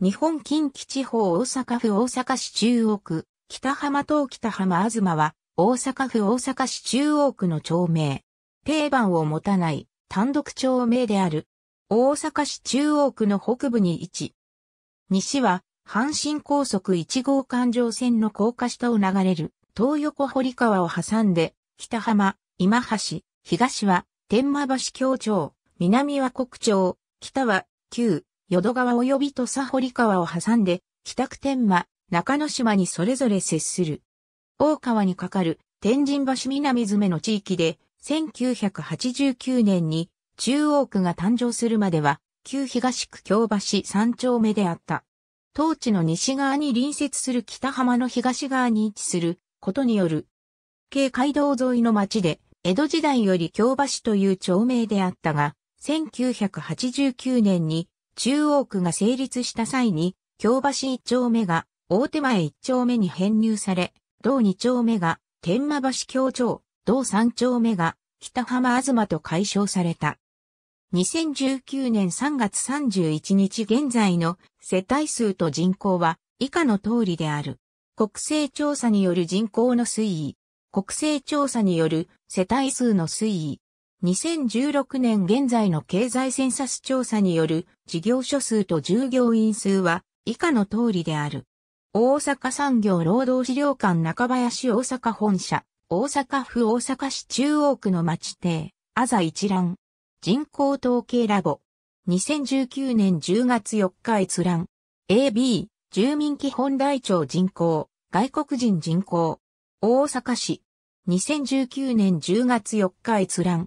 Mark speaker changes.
Speaker 1: 日本近畿地方大阪府大阪市中央区、北浜東北浜東は、大阪府大阪市中央区の町名。定番を持たない単独町名である。大阪市中央区の北部に位置。西は、阪神高速1号環状線の高架下を流れる、東横堀川を挟んで、北浜、今橋、東は、天満橋橋町、南は国町、北は、旧、淀川及び土佐堀川を挟んで、北区天満、中之島にそれぞれ接する。大川に架かる天神橋南詰の地域で、1989年に中央区が誕生するまでは、旧東区京橋三丁目であった。当地の西側に隣接する北浜の東側に位置することによる、京街道沿いの町で、江戸時代より京橋という町名であったが、1989年に中央区が成立した際に、京橋一丁目が大手前一丁目に編入され、同二丁目が天満橋協調、同三丁目が北浜東と解消された。2019年3月31日現在の世帯数と人口は以下の通りである。国勢調査による人口の推移、国勢調査による世帯数の推移、2016年現在の経済センサス調査による事業所数と従業員数は以下の通りである。大阪産業労働資料館中林大阪本社、大阪府大阪市中央区の町邸、あざ一覧。人口統計ラボ。2019年10月4日閲覧。AB、住民基本台帳人口、外国人人口。大阪市。2019年10月4日閲覧。